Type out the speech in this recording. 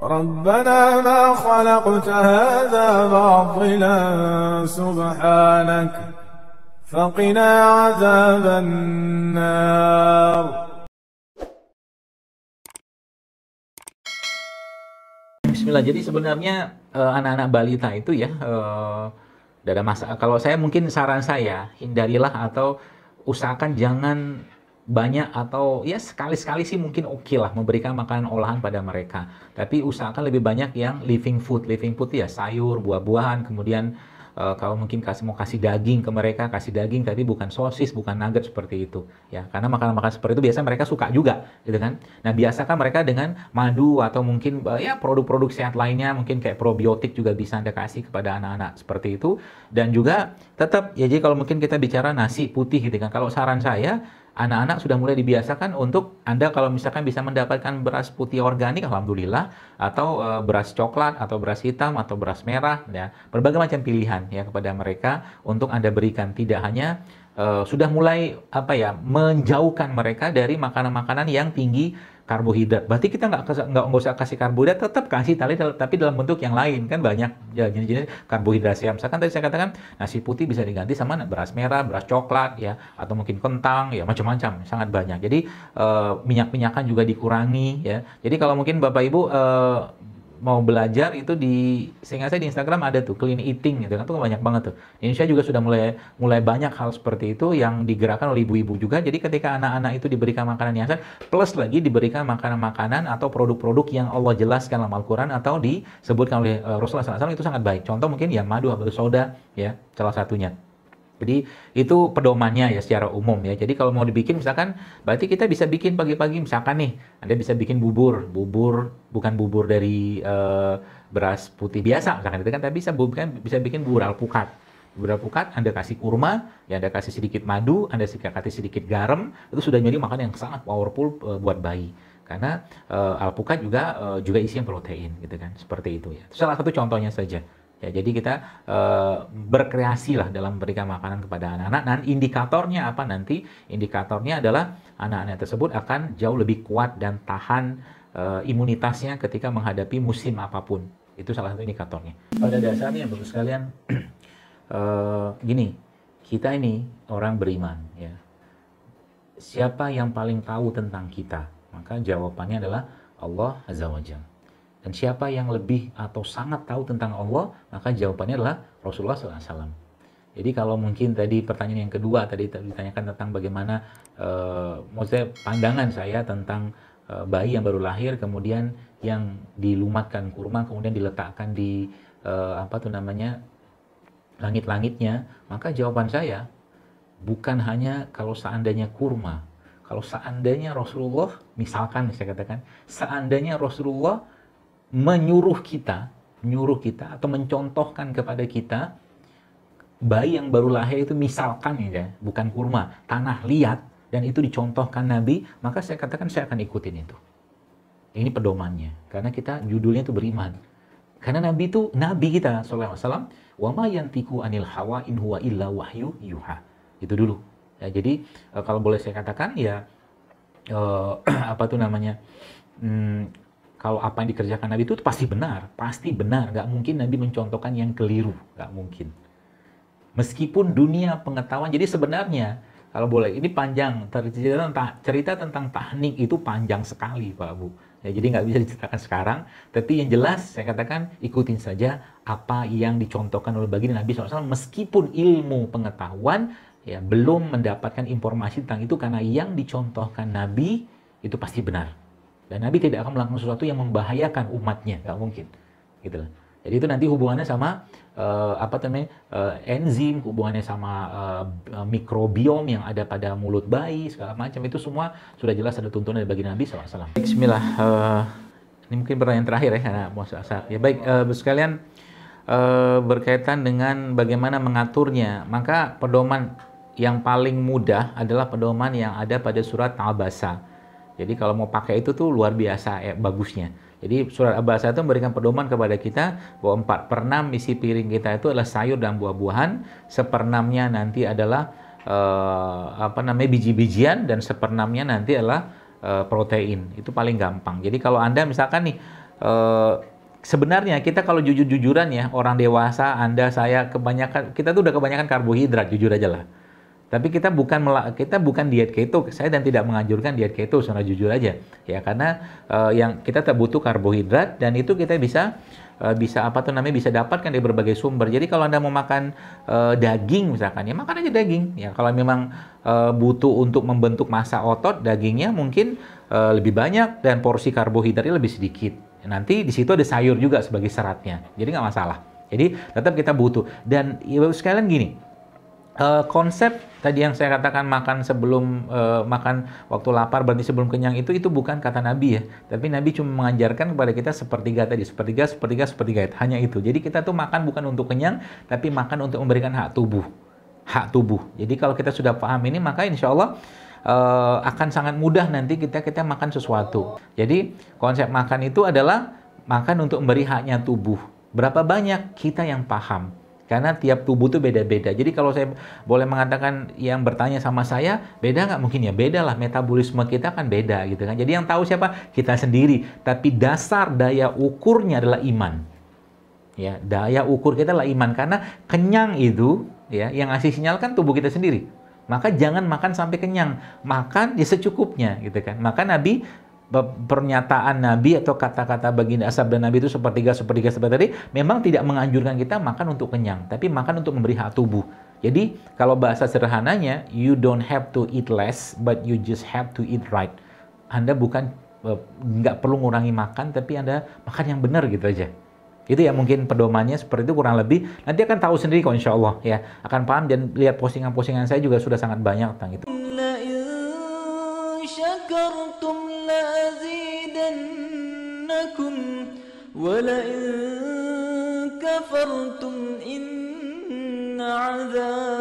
ربنا ما خلقت هذا باطلا سبحانك فقنا عذاب النار Bismillah. Jadi sebenarnya eh, anak-anak uh, balita itu ya uh, ada masa. Kalau saya mungkin saran saya hindarilah atau usahakan jangan banyak atau ya sekali-sekali sih mungkin oke okay lah memberikan makanan olahan pada mereka. Tapi usahakan lebih banyak yang living food. Living food ya sayur, buah-buahan, kemudian uh, kalau mungkin kasih mau kasih daging ke mereka, kasih daging tapi bukan sosis, bukan nugget seperti itu ya. Karena makanan-makanan seperti itu biasanya mereka suka juga, gitu kan. Nah, biasakan mereka dengan madu atau mungkin uh, ya produk-produk sehat lainnya, mungkin kayak probiotik juga bisa Anda kasih kepada anak-anak seperti itu dan juga tetap ya jadi kalau mungkin kita bicara nasi putih gitu kan. Kalau saran saya anak-anak sudah mulai dibiasakan untuk Anda kalau misalkan bisa mendapatkan beras putih organik alhamdulillah atau e, beras coklat atau beras hitam atau beras merah ya berbagai macam pilihan ya kepada mereka untuk Anda berikan tidak hanya e, sudah mulai apa ya menjauhkan mereka dari makanan-makanan yang tinggi karbohidrat. Berarti kita nggak nggak usah kasih karbohidrat, tetap kasih tali tapi dalam bentuk yang lain kan banyak ya, jenis-jenis karbohidrat. Ya, misalkan tadi saya katakan nasi putih bisa diganti sama beras merah, beras coklat ya, atau mungkin kentang ya macam-macam, sangat banyak. Jadi uh, minyak-minyakan juga dikurangi ya. Jadi kalau mungkin Bapak Ibu uh, mau belajar itu di seingat saya di Instagram ada tuh clean eating gitu kan tuh banyak banget tuh. Di Indonesia juga sudah mulai mulai banyak hal seperti itu yang digerakkan oleh ibu-ibu juga. Jadi ketika anak-anak itu diberikan makanan yang sehat, plus lagi diberikan makanan-makanan atau produk-produk yang Allah jelaskan dalam Al-Qur'an atau disebutkan oleh eh, Rasulullah SAW itu sangat baik. Contoh mungkin ya madu atau soda ya salah satunya. Jadi itu pedomannya ya secara umum ya. Jadi kalau mau dibikin misalkan berarti kita bisa bikin pagi-pagi misalkan nih Anda bisa bikin bubur, bubur bukan bubur dari uh, beras putih biasa misalkan itu kan tapi bisa kan, bisa bikin bubur alpukat. Bubur alpukat Anda kasih kurma, ya Anda kasih sedikit madu, Anda kasih sedikit garam, itu sudah jadi makanan yang sangat powerful uh, buat bayi karena uh, alpukat juga uh, juga isinya protein gitu kan seperti itu ya itu salah satu contohnya saja Ya, jadi kita e, berkreasi lah dalam memberikan makanan kepada anak-anak. Dan indikatornya apa nanti? Indikatornya adalah anak-anak tersebut akan jauh lebih kuat dan tahan e, imunitasnya ketika menghadapi musim apapun. Itu salah satu indikatornya. Pada dasarnya, bagus sekalian, e, gini, kita ini orang beriman. ya Siapa yang paling tahu tentang kita? Maka jawabannya adalah Allah Azza wa Jalla. Dan siapa yang lebih atau sangat tahu tentang Allah, maka jawabannya adalah Rasulullah SAW. Jadi kalau mungkin tadi pertanyaan yang kedua tadi ditanyakan tentang bagaimana, e, maksudnya pandangan saya tentang e, bayi yang baru lahir, kemudian yang dilumatkan kurma, kemudian diletakkan di e, apa tuh namanya langit-langitnya, maka jawaban saya bukan hanya kalau seandainya kurma, kalau seandainya Rasulullah, misalkan saya katakan, seandainya Rasulullah menyuruh kita, menyuruh kita atau mencontohkan kepada kita bayi yang baru lahir itu misalkan ya, bukan kurma, tanah liat dan itu dicontohkan Nabi, maka saya katakan saya akan ikutin itu. Ini pedomannya, karena kita judulnya itu beriman. Karena Nabi itu Nabi kita, SAW. Wa Wasallam. yantiku anil hawa in huwa illa wahyu yuha. Itu dulu. Ya, jadi eh, kalau boleh saya katakan ya eh, apa tuh namanya? Hmm, kalau apa yang dikerjakan Nabi itu pasti benar, pasti benar. Gak mungkin Nabi mencontohkan yang keliru, gak mungkin. Meskipun dunia pengetahuan, jadi sebenarnya kalau boleh ini panjang cerita tentang cerita tahnik itu panjang sekali, Pak Bu. Ya, jadi nggak bisa diceritakan sekarang. Tapi yang jelas saya katakan ikutin saja apa yang dicontohkan oleh baginda Nabi SAW meskipun ilmu pengetahuan ya belum mendapatkan informasi tentang itu karena yang dicontohkan Nabi itu pasti benar. Dan Nabi tidak akan melakukan sesuatu yang membahayakan umatnya, nggak mungkin. Gitu loh. Jadi itu nanti hubungannya sama uh, apa namanya uh, enzim, hubungannya sama uh, mikrobiom yang ada pada mulut bayi segala macam itu semua sudah jelas ada tuntunan bagi Nabi SAW. Bismillah. Uh, ini mungkin pertanyaan terakhir ya karena mau ya baik uh, sekalian uh, berkaitan dengan bagaimana mengaturnya maka pedoman yang paling mudah adalah pedoman yang ada pada surat Al-Basa jadi kalau mau pakai itu tuh luar biasa eh, bagusnya. Jadi surat Abasa itu memberikan pedoman kepada kita bahwa 4 per 6 isi piring kita itu adalah sayur dan buah-buahan, seperenamnya nanti adalah eh, apa namanya biji-bijian dan seperenamnya nanti adalah eh, protein. Itu paling gampang. Jadi kalau Anda misalkan nih eh, sebenarnya kita kalau jujur-jujuran ya orang dewasa Anda saya kebanyakan kita tuh udah kebanyakan karbohidrat jujur aja lah tapi kita bukan kita bukan diet keto. Saya dan tidak menganjurkan diet keto, secara jujur aja. Ya karena uh, yang kita tak butuh karbohidrat dan itu kita bisa uh, bisa apa tuh namanya bisa dapatkan dari berbagai sumber. Jadi kalau Anda mau makan uh, daging misalkan ya makan aja daging. Ya kalau memang uh, butuh untuk membentuk massa otot dagingnya mungkin uh, lebih banyak dan porsi karbohidratnya lebih sedikit. Nanti di situ ada sayur juga sebagai seratnya. Jadi nggak masalah. Jadi tetap kita butuh dan ya, sekalian gini, uh, konsep tadi yang saya katakan makan sebelum uh, makan waktu lapar berarti sebelum kenyang itu itu bukan kata Nabi ya tapi Nabi cuma mengajarkan kepada kita sepertiga tadi sepertiga sepertiga sepertiga hanya itu jadi kita tuh makan bukan untuk kenyang tapi makan untuk memberikan hak tubuh hak tubuh jadi kalau kita sudah paham ini maka insya Allah uh, akan sangat mudah nanti kita kita makan sesuatu jadi konsep makan itu adalah makan untuk memberi haknya tubuh berapa banyak kita yang paham karena tiap tubuh tuh beda-beda. Jadi kalau saya boleh mengatakan yang bertanya sama saya, beda nggak? Mungkin ya beda lah. Metabolisme kita kan beda gitu kan. Jadi yang tahu siapa? Kita sendiri. Tapi dasar daya ukurnya adalah iman. Ya, daya ukur kita adalah iman. Karena kenyang itu, ya, yang ngasih sinyal kan tubuh kita sendiri. Maka jangan makan sampai kenyang. Makan ya secukupnya gitu kan. Maka Nabi pernyataan Nabi atau kata-kata baginda asab dan Nabi itu sepertiga sepertiga seperti tadi memang tidak menganjurkan kita makan untuk kenyang tapi makan untuk memberi hak tubuh jadi kalau bahasa sederhananya you don't have to eat less but you just have to eat right Anda bukan nggak perlu ngurangi makan tapi Anda makan yang benar gitu aja itu ya mungkin pedomannya seperti itu kurang lebih nanti akan tahu sendiri kok insya Allah ya akan paham dan lihat postingan-postingan saya juga sudah sangat banyak tentang itu شكرتم لأزيدنكم ولئن كفرتم إن عذاب